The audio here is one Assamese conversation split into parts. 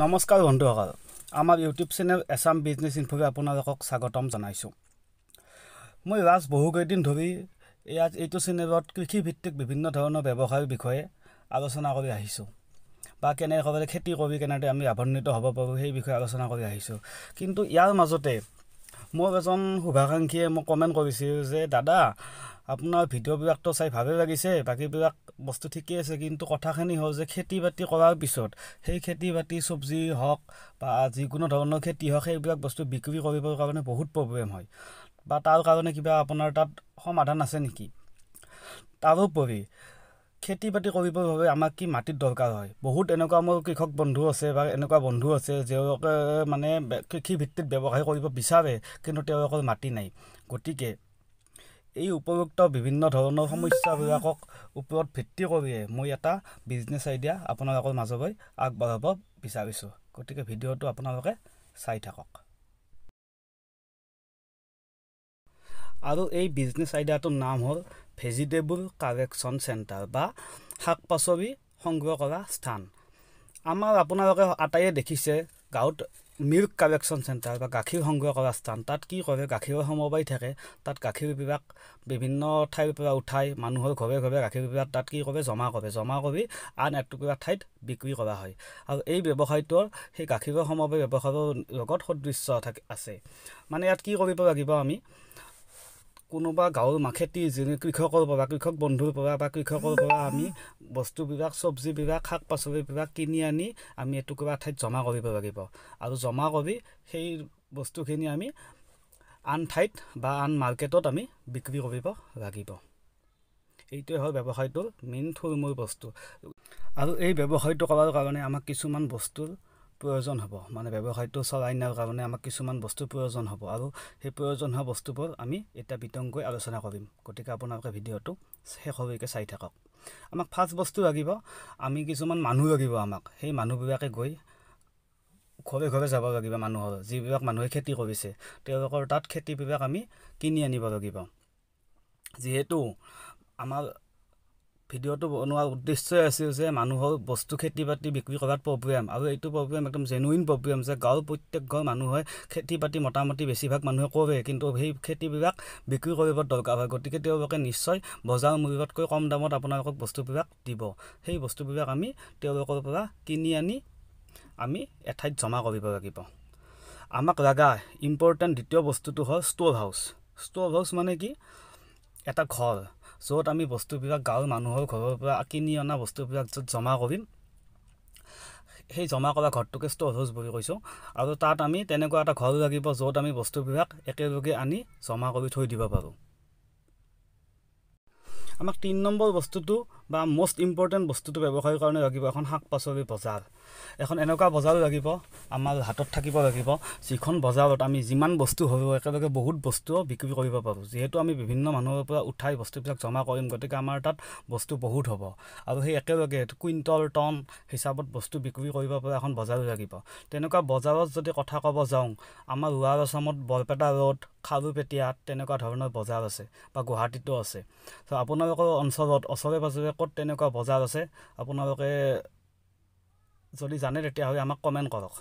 নমস্কাৰ বন্ধুসকল আমাৰ ইউটিউব চেনেল এছাম বিজনেছ ইনফোকে আপোনালোকক স্বাগতম জনাইছোঁ মই ৰাজ বহুকেইদিন ধৰি ইয়াত এইটো চেনেলত কৃষিভিত্তিক বিভিন্ন ধৰণৰ ব্যৱসায়ৰ বিষয়ে আলোচনা কৰি আহিছোঁ বা কেনেকৈ খেতি কৰি কেনেদৰে আমি লাভান্বিত হ'ব পাৰোঁ সেই বিষয়ে আলোচনা কৰি আহিছোঁ কিন্তু ইয়াৰ মাজতে মোৰ এজন শুভাকাংক্ষীয়ে মোক কমেণ্ট কৰিছিল যে দাদা আপোনাৰ ভিডিঅ'বিলাকটো চাই ভালেই লাগিছে বাকীবিলাক বস্তু ঠিকেই আছে কিন্তু কথাখিনি হ'ল যে খেতি বাতি কৰাৰ পিছত সেই খেতি বাতি চব্জি হওক বা যিকোনো ধৰণৰ খেতি হওক সেইবিলাক বস্তু বিক্ৰী কৰিবৰ কাৰণে বহুত প্ৰব্লেম হয় বা তাৰ কাৰণে কিবা আপোনাৰ তাত সমাধান আছে নেকি তাৰোপৰি খেতি বাতি কৰিবৰ বাবে আমাক কি মাটিৰ দৰকাৰ হয় বহুত এনেকুৱা মোৰ কৃষক বন্ধু আছে বা এনেকুৱা বন্ধু আছে যেওঁলোকে মানে কৃষিভিত্তিত ব্যৱসায় কৰিব বিচাৰে কিন্তু তেওঁলোকৰ মাটি নাই গতিকে এই উপযুক্ত বিভিন্ন ধৰণৰ সমস্যাবিলাকক ওপৰত ভিত্তি কৰিয়ে মই এটা বিজনেছ আইডিয়া আপোনালোকৰ মাজলৈ আগবঢ়াব বিচাৰিছোঁ গতিকে ভিডিঅ'টো আপোনালোকে চাই থাকক আৰু এই বিজনেছ আইডিয়াটোৰ নাম হ'ল ভেজিটেবল কালেকশ্যন চেণ্টাৰ বা শাক পাচলি সংগ্ৰহ কৰা স্থান আমাৰ আপোনালোকে আটাইয়ে দেখিছে গাঁৱত মিল্ক কালেকশ্যন চেণ্টাৰ বা গাখীৰ সংগ্ৰহ কৰা স্থান তাত কি কৰে গাখীৰৰ সমবায় থাকে তাত গাখীৰ বিভাগ বিভিন্ন ঠাইৰ পৰা উঠাই মানুহৰ ঘৰে ঘৰে গাখীৰ বিভাগ তাত কি কৰে জমা কৰে জমা কৰি আন এটুকুৰা ঠাইত বিক্ৰী কৰা হয় আৰু এই ব্যৱসায়টোৰ সেই গাখীৰৰ সমবায় ব্যৱসায়ৰ লগত সদৃশ্য থাকে আছে মানে ইয়াত কি কৰিব লাগিব আমি কোনোবা গাঁৱৰ মাখেতি যেনে কৃষকৰ পৰা কৃষক বন্ধুৰ পৰা বা কৃষকৰ পৰা আমি বস্তুবিলাক চব্জিবিলাক শাক পাচলিবিলাক কিনি আনি আমি এটুকুৰা ঠাইত জমা কৰিব লাগিব আৰু জমা কৰি সেই বস্তুখিনি আমি আন ঠাইত বা আন মাৰ্কেটত আমি বিক্ৰী কৰিব লাগিব এইটোৱে হয় ব্যৱসায়টোৰ মেইন থুলমূল বস্তু আৰু এই ব্যৱসায়টো কৰাৰ কাৰণে আমাক কিছুমান বস্তুৰ প্ৰয়োজন হ'ব মানে ব্যৱসায়টো চলাই নিয়াৰ কাৰণে আমাক কিছুমান বস্তুৰ প্ৰয়োজন হ'ব আৰু সেই প্ৰয়োজন হোৱা বস্তুবোৰ আমি এতিয়া বিতংকৈ আলোচনা কৰিম গতিকে আপোনালোকে ভিডিঅ'টো শেষলৈকে চাই থাকক আমাক ফাৰ্ষ্ট বস্তু লাগিব আমি কিছুমান মানুহ লাগিব আমাক সেই মানুহবিলাকে গৈ ঘৰে ঘৰে যাব লাগিব মানুহৰ যিবিলাক মানুহে খেতি কৰিছে তেওঁলোকৰ তাত খেতিবিলাক আমি কিনি আনিব লাগিব যিহেতু আমাৰ ভিডিঅ'টো বনোৱাৰ উদ্দেশ্যই আছিল যে মানুহৰ বস্তু খেতি বাতি বিক্ৰী কৰাত প্ৰব্লেম আৰু এইটো প্ৰব্লেম একদম জেনুইন প্ৰব্লেম যে গাঁৱৰ প্ৰত্যেক ঘৰ মানুহে খেতি বাতি মোটামুটি বেছিভাগ মানুহে কৰে কিন্তু সেই খেতিবিলাক বিক্ৰী কৰিব দৰকাৰ হয় গতিকে তেওঁলোকে নিশ্চয় বজাৰ মূল্যতকৈ কম দামত আপোনালোকক বস্তুবিলাক দিব সেই বস্তুবিলাক আমি তেওঁলোকৰ পৰা কিনি আনি আমি এঠাইত জমা কৰিব লাগিব আমাক লগা ইম্পৰ্টেণ্ট দ্বিতীয় বস্তুটো হ'ল ষ্ট'ভ হাউচ ষ্ট'ভ হাউচ মানে কি এটা ঘৰ য'ত আমি বস্তুবিলাক গাঁৱৰ মানুহৰ ঘৰৰ পৰা কিনি অনা বস্তুবিলাক য'ত জমা কৰিম সেই জমা কৰা ঘৰটোকে ষ্ট'ৰ হাউচ বুলি কৈছোঁ আৰু তাত আমি তেনেকুৱা এটা ঘৰ লাগিব য'ত আমি বস্তুবিলাক একেলগে আনি জমা কৰি থৈ দিব পাৰোঁ আমাক তিনি নম্বৰ বস্তুটো বা মষ্ট ইম্পৰ্টেণ্ট বস্তুটো ব্যৱসায়ৰ কাৰণে লাগিব এখন শাক পাচলি বজাৰ এখন এনেকুৱা বজাৰো লাগিব আমাৰ হাতত থাকিব লাগিব যিখন বজাৰত আমি যিমান বস্তু হ'ব একেলগে বহুত বস্তু বিক্ৰী কৰিব পাৰোঁ যিহেতু আমি বিভিন্ন মানুহৰ পৰা উঠাই বস্তুবিলাক জমা কৰিম গতিকে আমাৰ তাত বস্তু বহুত হ'ব আৰু সেই একেলগে কুইণ্টল টন হিচাপত বস্তু বিক্ৰী কৰিব পৰা এখন বজাৰো লাগিব তেনেকুৱা বজাৰত যদি কথা ক'ব যাওঁ আমাৰ ৰোৱাৰ আচামত বৰপেটা ৰোড খাৰুপেটীয়া তেনেকুৱা ধৰণৰ বজাৰ আছে বা গুৱাহাটীতো আছে চ' আপোনালোকৰ অঞ্চলত ওচৰে পাঁজৰে ক'ত তেনেকুৱা বজাৰ আছে আপোনালোকে যদি জানে তেতিয়াহ'লে আমাক কমেণ্ট কৰক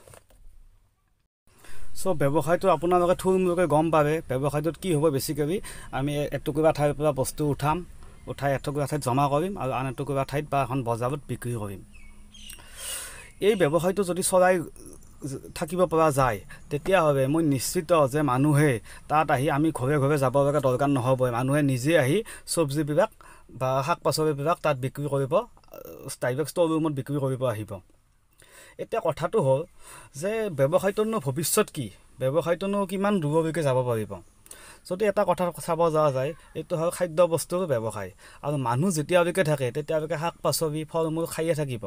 চ' ব্যৱসায়টো আপোনালোকে থুলমূলকৈ গম পাবে ব্যৱসায়টোত কি হ'ব বেছিকৈ আমি এটুকুৰা ঠাইৰ পৰা বস্তু উঠাম উঠাই এটুকুৰা ঠাইত জমা কৰিম আৰু আন এটুকুৰা ঠাইত বা এখন বজাৰত বিক্ৰী কৰিম এই ব্যৱসায়টো যদি চলাই থাকিব পৰা যায় তেতিয়াহ'লে মই নিশ্চিত যে মানুহে তাত আহি আমি ঘৰে ঘৰে যাব লগা দৰকাৰ নহ'বই মানুহে নিজে আহি চব্জিবিলাক বা শাক পাচলিবিলাক তাত বিক্ৰী কৰিব ষ্টাইবেগ ষ্ট'ৰ ৰুমত বিক্ৰী কৰিব আহিব এতিয়া কথাটো হ'ল যে ব্যৱসায়টোনো ভৱিষ্যত কি ব্যৱসায়টোনো কিমান দূৰলৈকে যাব পাৰিব যদি এটা কথা চাব যোৱা যায় এইটো হ'ল খাদ্য বস্তুৰ ব্যৱসায় আৰু মানুহ যেতিয়ালৈকে থাকে তেতিয়ালৈকে শাক পাচলি ফল মূল খাইয়ে থাকিব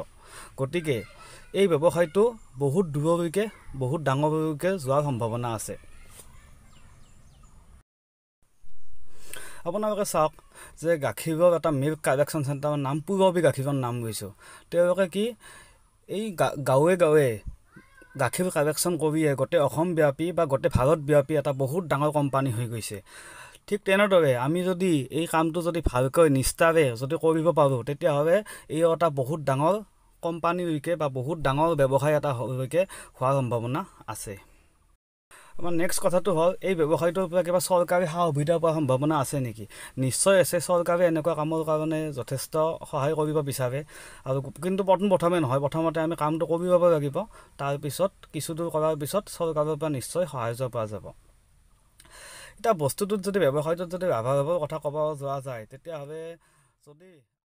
গতিকে এই ব্যৱসায়টো বহুত দূৰলৈকে বহুত ডাঙৰলৈকে যোৱাৰ সম্ভাৱনা আছে আপোনালোকে চাওক যে গাখীৰৰ এটা মিল্ক কালেকশ্যন চেণ্টাৰৰ নাম পূৰৱী গাখীৰৰ নাম লৈছোঁ তেওঁলোকে কি এই গা গাঁৱে গাঁৱে গাখীৰ কালেকশ্যন কৰিয়ে গোটেই অসম ব্যাপী বা গোটেই ভাৰত ব্যাপী এটা বহুত ডাঙৰ কোম্পানী হৈ গৈছে ঠিক তেনেদৰে আমি যদি এই কামটো যদি ভালকৈ নিষ্ঠাৰে যদি কৰিব পাৰোঁ তেতিয়াহ'লে এই এটা বহুত ডাঙৰ কোম্পানীলৈকে বা বহুত ডাঙৰ ব্যৱসায় এটালৈকে হোৱাৰ সম্ভাৱনা আছে আমাৰ নেক্সট কথাটো হ'ল এই ব্যৱসায়টোৰ পৰা কিবা চৰকাৰী সা সুবিধা পোৱাৰ সম্ভাৱনা আছে নেকি নিশ্চয় আছে চৰকাৰে এনেকুৱা কামৰ কাৰণে যথেষ্ট সহায় কৰিব বিচাৰে আৰু কিন্তু প্ৰথম প্ৰথমে নহয় প্ৰথমতে আমি কামটো কৰি পাব লাগিব তাৰপিছত কিছু দূৰ কৰাৰ পিছত চৰকাৰৰ পৰা নিশ্চয় সাহায্য পোৱা যাব এতিয়া বস্তুটোত যদি ব্যৱসায়টোত যদি ব্যৱহাৰ কথা ক'ব যোৱা যায় তেতিয়াহ'লে যদি